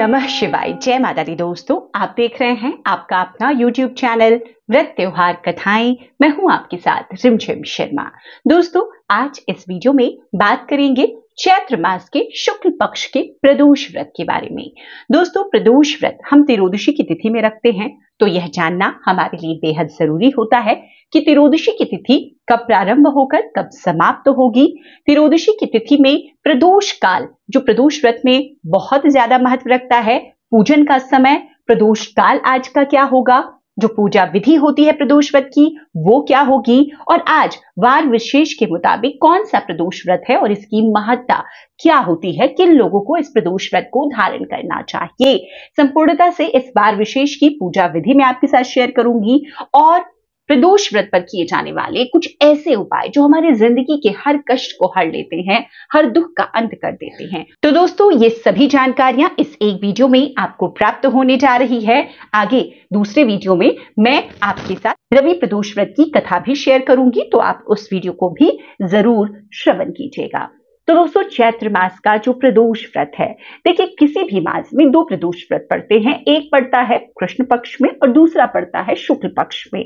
नमः शिवाय जय माता दी दोस्तों आप देख रहे हैं आपका अपना YouTube चैनल व्रत त्योहार कथाएं मैं हूं आपके साथ रिमझिम शर्मा दोस्तों आज इस वीडियो में बात करेंगे चैत्र मास के शुक्ल पक्ष के प्रदोष व्रत के बारे में दोस्तों प्रदोष व्रत हम तिरोदशी की तिथि में रखते हैं तो यह जानना हमारे लिए बेहद जरूरी होता है कि तिरोदशी की तिथि कब प्रारंभ होकर कब समाप्त तो होगी तिरोदशी की तिथि में प्रदोष काल जो प्रदोष व्रत में बहुत ज्यादा महत्व रखता है पूजन का समय प्रदोष काल आज का क्या होगा जो पूजा विधि होती है प्रदोष व्रत की वो क्या होगी और आज वार विशेष के मुताबिक कौन सा प्रदोष व्रत है और इसकी महत्ता क्या होती है किन लोगों को इस प्रदोष व्रत को धारण करना चाहिए संपूर्णता से इस बार विशेष की पूजा विधि मैं आपके साथ शेयर करूंगी और प्रदोष व्रत पर किए जाने वाले कुछ ऐसे उपाय जो हमारे जिंदगी के हर कष्ट को हर लेते हैं हर दुख का अंत कर देते हैं तो दोस्तों ये सभी जानकारियां इस एक वीडियो में आपको प्राप्त होने जा रही है आगे दूसरे वीडियो में मैं आपके साथ रवि प्रदोष व्रत की कथा भी शेयर करूंगी तो आप उस वीडियो को भी जरूर श्रवण कीजिएगा तो दोस्तों चैत्र मास का जो प्रदोष व्रत है देखिए किसी भी मास में दो प्रदोष व्रत पड़ते हैं एक पड़ता है कृष्ण पक्ष में और दूसरा पड़ता है शुक्ल पक्ष में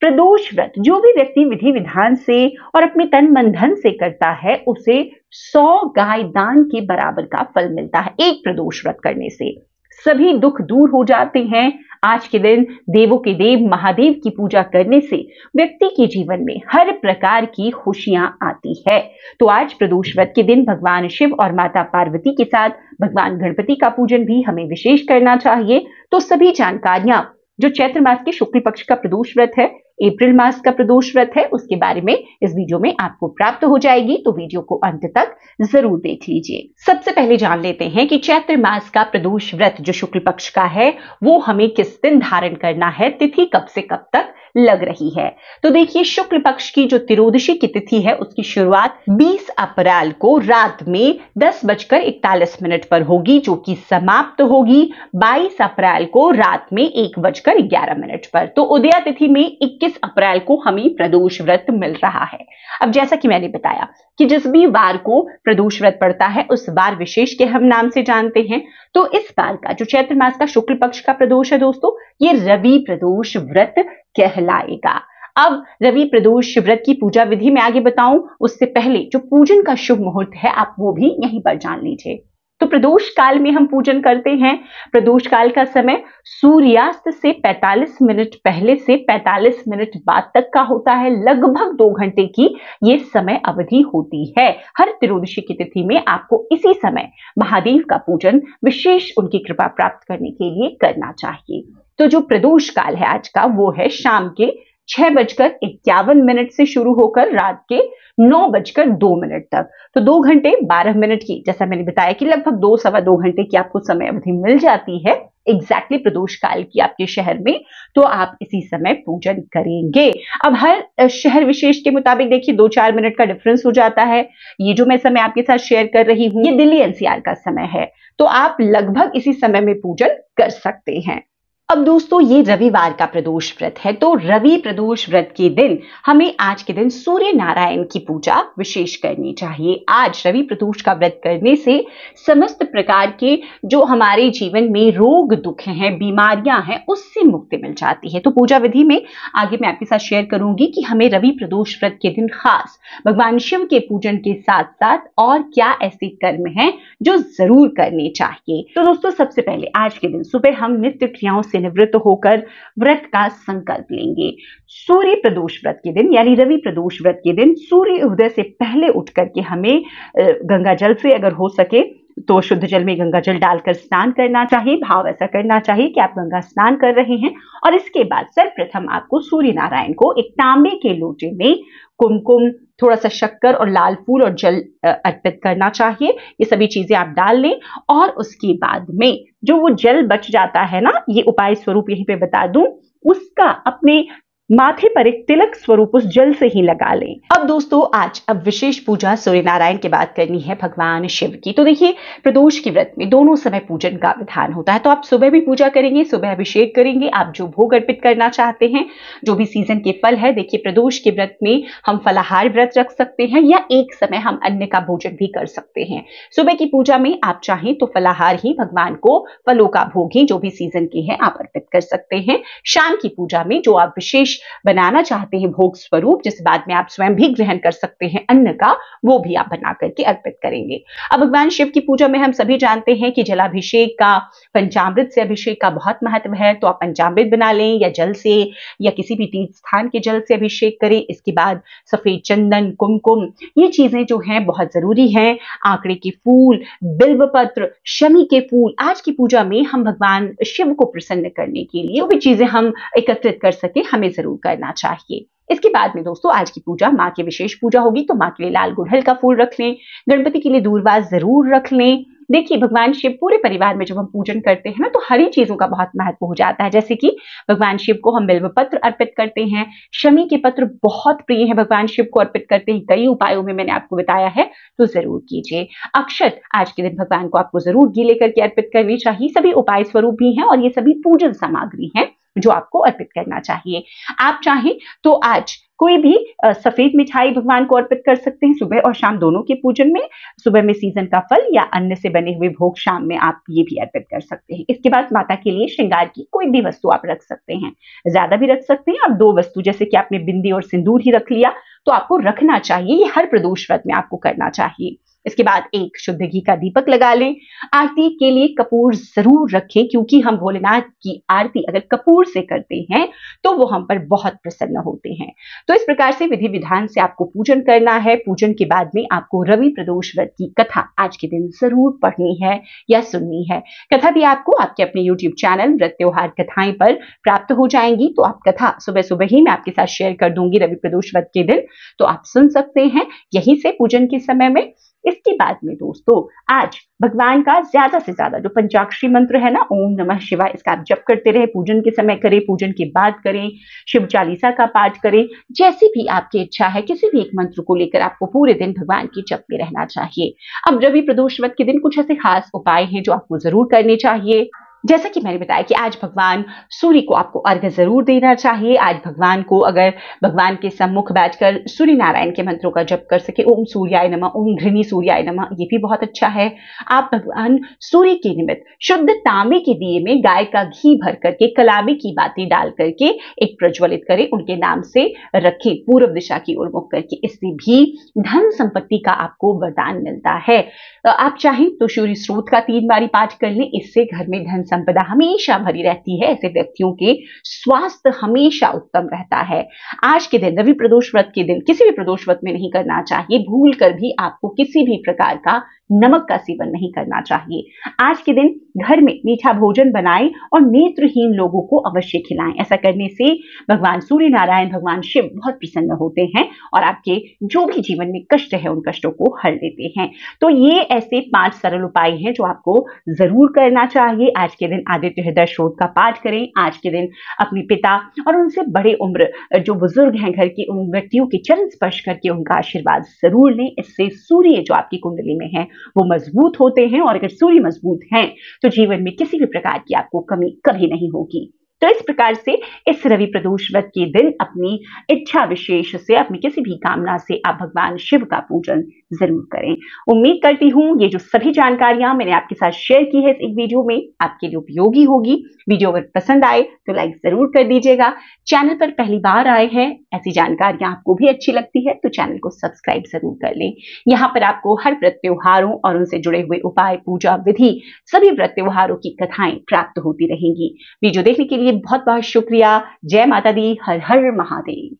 प्रदोष व्रत जो भी व्यक्ति विधि विधान से और अपने तन मन धन से करता है उसे सौ गाय दान के बराबर का फल मिलता है एक प्रदोष व्रत करने से सभी दुख दूर हो जाते हैं आज के दिन देवों के देव महादेव की पूजा करने से व्यक्ति के जीवन में हर प्रकार की खुशियां आती है तो आज प्रदोष व्रत के दिन भगवान शिव और माता पार्वती के साथ भगवान गणपति का पूजन भी हमें विशेष करना चाहिए तो सभी जानकारियां जो चैत्र मास के शुक्ल पक्ष का प्रदोष व्रत है अप्रैल मास का प्रदोष व्रत है उसके बारे में इस वीडियो में आपको प्राप्त हो जाएगी तो वीडियो को अंत तक जरूर देख लीजिए सबसे पहले जान लेते हैं कि चैत्र मास का प्रदोष व्रत जो शुक्ल पक्ष का है वो हमें किस दिन धारण करना है तिथि कब से कब तक लग रही है तो देखिए शुक्ल पक्ष की जो तिरोदशी की तिथि है उसकी शुरुआत 20 अप्रैल को रात में दस बजकर इकतालीस मिनट पर होगी जो कि समाप्त तो होगी 22 अप्रैल को रात में एक बजकर ग्यारह मिनट पर तो उदया तिथि में इक्कीस अप्रैल को हमें प्रदोष व्रत मिल रहा है अब जैसा कि मैंने बताया कि जिस भी वार को प्रदोष व्रत पड़ता है उस बार विशेष के हम नाम से जानते हैं तो इस बार का जो चैत्र मास का शुक्ल पक्ष का प्रदोष है दोस्तों ये रवि प्रदोष व्रत कहलाएगा अब रवि प्रदोष व्रत की पूजा विधि में आगे बताऊं उससे पहले जो पूजन का शुभ मुहूर्त है आप वो भी यहीं पर जान लीजिए तो प्रदोष काल में हम पूजन करते हैं प्रदोष काल का समय सूर्यास्त से 45 मिनट पहले से 45 मिनट बाद तक का होता है लगभग दो घंटे की ये समय अवधि होती है हर तिरोदशी की तिथि में आपको इसी समय महादेव का पूजन विशेष उनकी कृपा प्राप्त करने के लिए करना चाहिए तो जो प्रदोष काल है आज का वो है शाम के छह बजकर इक्यावन मिनट से शुरू होकर रात के नौ बजकर दो मिनट तक तो दो घंटे बारह मिनट की जैसा मैंने बताया कि लगभग दो सवा दो घंटे की आपको समय अवधि मिल जाती है एग्जैक्टली exactly प्रदोष काल की आपके शहर में तो आप इसी समय पूजन करेंगे अब हर शहर विशेष के मुताबिक देखिए दो चार मिनट का डिफरेंस हो जाता है ये जो मैं समय आपके साथ शेयर कर रही हूं ये दिल्ली एनसीआर का समय है तो आप लगभग इसी समय में पूजन कर सकते हैं अब दोस्तों ये रविवार का प्रदोष व्रत है तो रवि प्रदोष व्रत के दिन हमें आज के दिन सूर्य नारायण की पूजा विशेष करनी चाहिए आज रवि प्रदोष का व्रत करने से समस्त प्रकार के जो हमारे जीवन में रोग दुख हैं बीमारियां हैं उससे मुक्ति मिल जाती है तो पूजा विधि में आगे मैं आपके साथ शेयर करूंगी कि हमें रवि प्रदोष व्रत के दिन खास भगवान शिव के पूजन के साथ साथ और क्या ऐसे कर्म है जो जरूर करने चाहिए तो दोस्तों सबसे पहले आज के दिन सुबह हम नित्य क्रियाओं से से निवृत्त होकर व्रत का संकल्प लेंगे सूर्य प्रदोष व्रत के दिन यानी रवि प्रदोष व्रत के दिन सूर्य उदय से पहले उठ करके हमें गंगा जल से अगर हो सके तो शुद्ध जल में गंगा जल डालकर स्नान करना चाहिए भाव ऐसा करना चाहिए कि आप गंगा स्नान कर रहे हैं और इसके बाद सर्वप्रथम आपको सूर्य नारायण को एक तांबे के लोटे में कुमकुम थोड़ा सा शक्कर और लाल फूल और जल अर्पित करना चाहिए ये सभी चीजें आप डाल लें और उसके बाद में जो वो जल बच जाता है ना ये उपाय स्वरूप यहीं पे बता दूं उसका अपने माथे पर एक तिलक स्वरूप उस जल से ही लगा लें अब दोस्तों आज अब विशेष पूजा सूर्य नारायण की बात करनी है भगवान शिव की तो देखिए प्रदोष की व्रत में दोनों समय पूजन का विधान होता है तो आप सुबह भी पूजा करेंगे सुबह अभिषेक करेंगे आप जो भोग अर्पित करना चाहते हैं जो भी सीजन के फल है देखिए प्रदोष के व्रत में हम फलाहार व्रत रख सकते हैं या एक समय हम अन्य का भोजन भी कर सकते हैं सुबह की पूजा में आप चाहें तो फलाहार ही भगवान को फलों का भोग ही जो भी सीजन के हैं आप अर्पित कर सकते हैं शाम की पूजा में जो आप विशेष कुछ बनाना चाहते हैं भोग स्वरूप जिसे बाद में आप स्वयं भी ग्रहण कर सकते हैं अन्न का वो भी आप बना करके अर्पित करेंगे अब भगवान शिव की पूजा में हम सभी जानते हैं कि जलाभिषेक का पंचामृत से अभिषेक का बहुत महत्व है तो आप पंचामृत बना लें या जल से या किसी भी तीर्थ स्थान के जल से अभिषेक करें इसके बाद सफेद चंदन कुमकुम ये चीजें जो हैं बहुत जरूरी हैं आंकड़े के फूल बिल्व पत्र शमी के फूल आज की पूजा में हम भगवान शिव को प्रसन्न करने के लिए वो भी चीजें हम एकत्रित कर सके हमें जरूर करना चाहिए इसके बाद में दोस्तों आज की पूजा माँ की विशेष पूजा होगी तो माँ के लिए लाल गुड़हल का फूल रख लें गणपति के लिए दूरवास जरूर रख लें देखिए भगवान शिव पूरे परिवार में जब हम पूजन करते हैं ना तो हरी चीजों का बहुत महत्व हो जाता है जैसे कि भगवान शिव को हम बिल्व पत्र अर्पित करते हैं शमी के पत्र बहुत प्रिय है भगवान शिव को अर्पित करते हैं कई उपायों में मैंने आपको बताया है तो जरूर कीजिए अक्षत आज के दिन भगवान को आपको जरूर गीले करके अर्पित करनी चाहिए सभी उपाय स्वरूप भी हैं और ये सभी पूजन सामग्री है जो आपको अर्पित करना चाहिए आप चाहें तो आज कोई भी सफेद मिठाई भगवान को अर्पित कर सकते हैं सुबह और शाम दोनों के पूजन में सुबह में सीजन का फल या अन्य से बने हुए भोग शाम में आप ये भी अर्पित कर सकते हैं इसके बाद माता के लिए श्रृंगार की कोई भी वस्तु आप रख सकते हैं ज्यादा भी रख सकते हैं और दो वस्तु जैसे कि आपने बिंदी और सिंदूर ही रख लिया तो आपको रखना चाहिए ये हर प्रदोष व्रत में आपको करना चाहिए इसके बाद एक शुद्ध घी का दीपक लगा लें आरती के लिए कपूर जरूर रखें क्योंकि हम भोलेनाथ की आरती अगर कपूर से करते हैं तो वो हम पर बहुत प्रसन्न होते हैं तो इस प्रकार से विधि विधान से आपको पूजन करना है पूजन के बाद में आपको रवि प्रदोष व्रत की कथा आज के दिन जरूर पढ़नी है या सुननी है कथा भी आपको आपके अपने यूट्यूब चैनल व्रत त्योहार कथाएं पर प्राप्त हो जाएंगी तो आप कथा सुबह सुबह ही मैं आपके साथ शेयर कर दूंगी रवि प्रदोष व्रत के दिन तो आप सुन सकते हैं यहीं से पूजन के समय में इसके बाद में दोस्तों आज भगवान का ज्यादा से ज्यादा जो पंचाक्षरी मंत्र है ना ओम नमः शिवाय इसका आप जप करते रहे पूजन के समय करें पूजन के बाद करें शिव चालीसा का पाठ करें जैसी भी आपकी इच्छा है किसी भी एक मंत्र को लेकर आपको पूरे दिन भगवान के जप में रहना चाहिए अब रवि प्रदोष व्रत के दिन कुछ ऐसे खास उपाय हैं जो आपको जरूर करने चाहिए जैसा कि मैंने बताया कि आज भगवान सूर्य को आपको अर्घ्य जरूर देना चाहिए आज भगवान को अगर भगवान के सम्मुख बैठकर सूर्य नारायण के मंत्रों का जप कर सके ओम सूर्याय नमः ओम घृणी सूर्याय नमः ये भी बहुत अच्छा है आप भगवान सूर्य के निमित्त शुद्ध तांबे के दिए में गाय का घी भर करके कलाबे की बातें डाल करके एक प्रज्वलित करें उनके नाम से रखें पूर्व दिशा की ओर मुख करके इससे भी धन संपत्ति का आपको वरदान मिलता है आप चाहें तो सूर्य स्रोत का तीन बारी पाठ कर लें इससे घर में धन संपदा हमेशा भरी रहती है ऐसे व्यक्तियों के स्वास्थ्य हमेशा उत्तम रहता है आज के दिन रवि प्रदोष व्रत के दिन किसी भी प्रदोष व्रत में नहीं करना चाहिए भूल कर भी आपको किसी भी प्रकार का नमक का सेवन नहीं करना चाहिए आज के दिन घर में मीठा भोजन बनाएं और नेत्रहीन लोगों को अवश्य खिलाएं ऐसा करने से भगवान सूर्य नारायण भगवान शिव बहुत प्रसन्न होते हैं और आपके जो भी जीवन में कष्ट है उन कष्टों को हर देते हैं तो ये ऐसे पांच सरल उपाय हैं जो आपको जरूर करना चाहिए आज के के दिन आदित्य हृदय शोध का पाठ करें आज के दिन अपने पिता और उनसे बड़े उम्र जो बुजुर्ग हैं घर के उन व्यक्तियों के चरण स्पर्श करके उनका आशीर्वाद जरूर लें इससे सूर्य जो आपकी कुंडली में है वो मजबूत होते हैं और अगर सूर्य मजबूत हैं तो जीवन में किसी भी प्रकार की आपको कमी कभी नहीं होगी तो इस प्रकार से इस रवि प्रदोष व्रत के दिन अपनी इच्छा विशेष से अपनी किसी भी कामना से आप भगवान शिव का पूजन जरूर करें उम्मीद करती हूँ ये जो सभी जानकारियां मैंने आपके साथ शेयर की है इस एक वीडियो में आपके लिए उपयोगी होगी वीडियो अगर पसंद आए तो लाइक जरूर कर दीजिएगा चैनल पर पहली बार आए हैं ऐसी जानकारियां आपको भी अच्छी लगती है तो चैनल को सब्सक्राइब जरूर कर लें यहाँ पर आपको हर व्रत त्योहारों और उनसे जुड़े हुए उपाय पूजा विधि सभी व्रत त्योहारों की कथाएं प्राप्त होती रहेंगी वीडियो देखने के लिए बहुत बहुत शुक्रिया जय माता दी हर हर महादेव